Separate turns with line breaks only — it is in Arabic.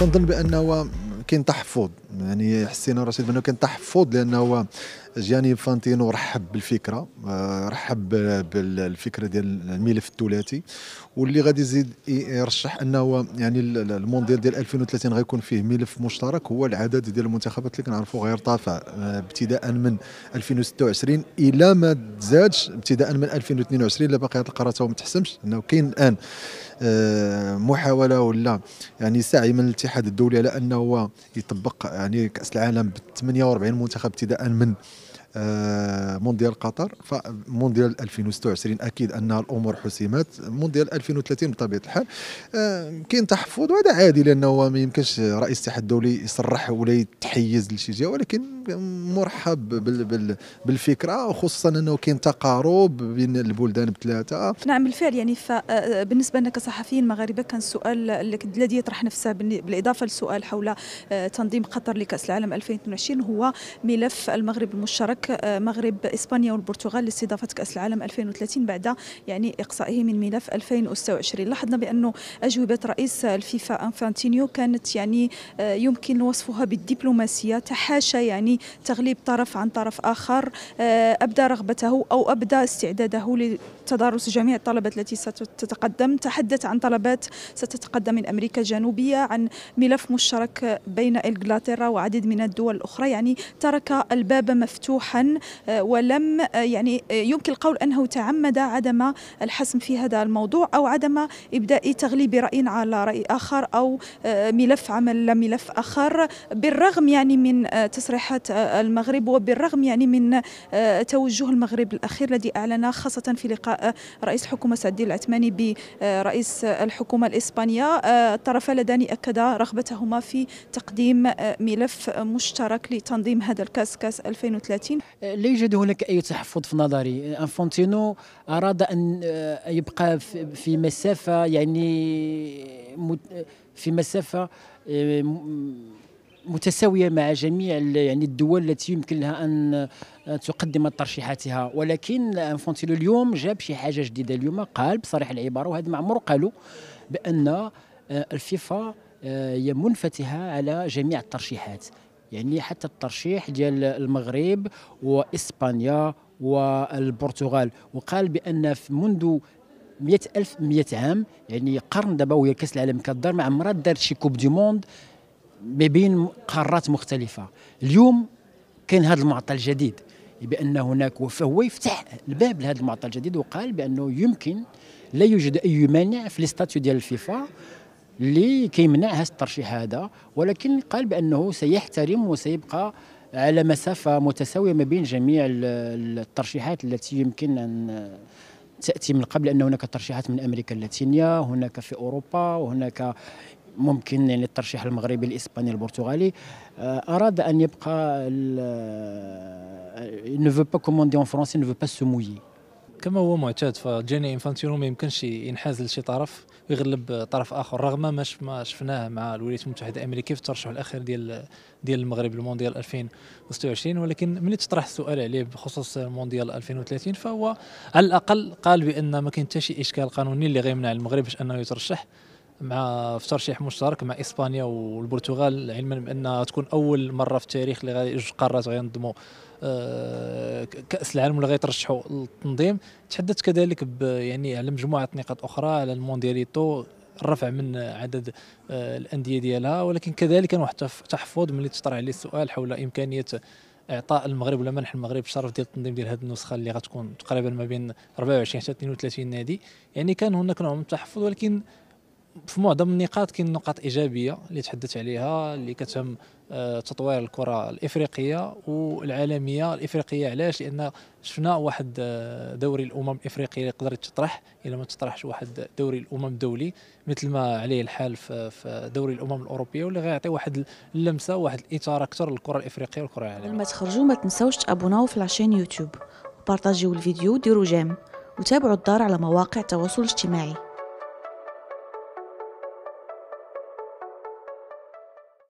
تنظن بانه كاين تحفظ يعني حسينا رشيد بانه كاين تحفظ لانه جاني فانتينو رحب بالفكره آه، رحب بالفكره ديال الملف الثلاثي واللي غادي يزيد يرشح انه يعني المونديال ديال 2030 غيكون فيه ملف مشترك هو العدد ديال المنتخبات اللي كنعرفوا غيرتفع آه، ابتداء من 2026 الى ما تزادش ابتداء من 2022 لا باقي هذه القرارات ما تحسمش انه كاين الان آه، محاوله ولا يعني سعي من الاتحاد الدولي على انه يطبق يعني كاس العالم ب 48 منتخب ابتداء من آه، مونديال قطر فمونديال 2026 اكيد ان الامور حسمت مونديال 2030 بطبيعه الحال آه، كاين تحفظ وهذا عادي لانه ما يمكنش رئيس الاتحاد الدولي يصرح ولا يتحيز لشي جهه ولكن مرحب بال بال بالفكره وخصوصا انه كاين تقارب بين البلدان بثلاثه
نعم بالفعل يعني آه، بالنسبه لنا كصحفيين مغاربه كان السؤال الذي يطرح نفسه بالاضافه للسؤال حول تنظيم قطر لكاس العالم 2022 هو ملف المغرب المشترك مشارك آه، مغرب اسبانيا والبرتغال لاستضافه كاس العالم 2030 بعد يعني اقصائه من ملف 2026 لاحظنا بانه اجوبه رئيس الفيفا انفانتينيو كانت يعني آه، يمكن وصفها بالدبلوماسيه تحاشى يعني تغليب طرف عن طرف اخر آه، ابدى رغبته او ابدى استعداده لتدارس جميع الطلبات التي ستتقدم تحدث عن طلبات ستتقدم من امريكا الجنوبيه عن ملف مشترك بين انجلترا وعدد من الدول الاخرى يعني ترك الباب مفتوح صريحا آه، ولم آه، يعني آه، يمكن القول أنه تعمد عدم الحسم في هذا الموضوع أو عدم إبداء تغليب رأي على رأي آخر أو ملف عمل ملف آخر بالرغم يعني من تصريحات المغرب وبالرغم يعني من توجه المغرب الأخير الذي أعلن خاصة في لقاء رئيس الحكومة الدين العثماني برئيس الحكومة الإسبانية الطرفان اللذان أكدا رغبتهما في تقديم ملف
مشترك لتنظيم هذا الكاس كاس 2030 لا يوجد هناك اي تحفظ في نظري انفونتينو اراد ان آه، يبقى في مسافه يعني في مسافه آه، متساويه مع جميع يعني الدول التي يمكن لها ان آه، تقدم ترشيحاتها ولكن انفونتينو اليوم جاب شي حاجه جديده اليوم قال بصريح العباره وهذا ما عمره قالوا بان الفيفا هي منفتحه على جميع الترشيحات يعني حتى الترشيح ديال المغرب واسبانيا والبرتغال وقال بان منذ مئة ألف مئة عام يعني قرن دابا وهي كأس العالم كدار ما عمرها دارت شي كوب دي موند ما بين قارات مختلفة اليوم كان هذا المعطى الجديد بأن هناك فهو يفتح الباب لهذا المعطى الجديد وقال بأنه يمكن لا يوجد أي مانع في الاستاتيو ديال الفيفا اللي كيمنع هذا الترشيح هذا ولكن قال بانه سيحترم وسيبقى على مسافه متساويه ما بين جميع الترشيحات التي يمكن ان تاتي من قبل ان هناك ترشيحات من امريكا اللاتينيه هناك في اوروبا وهناك ممكن يعني الترشيح المغربي الاسباني البرتغالي آه، اراد ان يبقى آه، ne veut pas en français ne veut pas se mouiller
كما هو معتاد فجيني انفانتينو ما يمكنش ينحاز لشي طرف ويغلب طرف اخر رغم ما ما شفناه مع الولايات المتحده الامريكيه في الترشح الاخير ديال ديال المغرب المونديال 2026 ولكن ملي تطرح السؤال عليه بخصوص المونديال 2030 فهو على الاقل قال بان ما كاين حتى شي اشكال قانوني اللي غيمنع المغرب باش انه يترشح مع في ترشيح مشترك مع اسبانيا والبرتغال علما بان تكون اول مره في التاريخ اللي جوج قارات غينظموا آه، كاس العالم ولا غيترشحوا للتنظيم تحدثت كذلك يعني على مجموعه نقاط اخرى على الموندياليتو الرفع من عدد آه، الانديه ديالها ولكن كذلك كان واحد تحفظ ملي تطرح عليه السؤال حول امكانيه اعطاء المغرب ولا منح المغرب الشرف ديال التنظيم ديال هذه النسخه اللي غتكون تقريبا ما بين 24 حتى 32 نادي يعني كان هناك نوع من التحفظ ولكن في معظم النقاط كاين نقاط ايجابيه اللي تحدث عليها اللي كتهم آه، تطوير الكره الافريقيه والعالميه الافريقيه علاش لان شفنا واحد آه، دوري الامم الافريقي اللي يقدر يتطرح الا ما تطرحش واحد دوري الامم الدولي مثل ما عليه الحال في دوري الامم الاوروبيه واللي غيعطي واحد اللمسه واحد الاثاره اكثر للكره
الافريقيه والكره العالميه قبل ما تخرجوا ما تنساوش تابوناو في لاشين يوتيوب وبارطاجيو الفيديو وديروا جيم وتابعوا الدار على مواقع التواصل الاجتماعي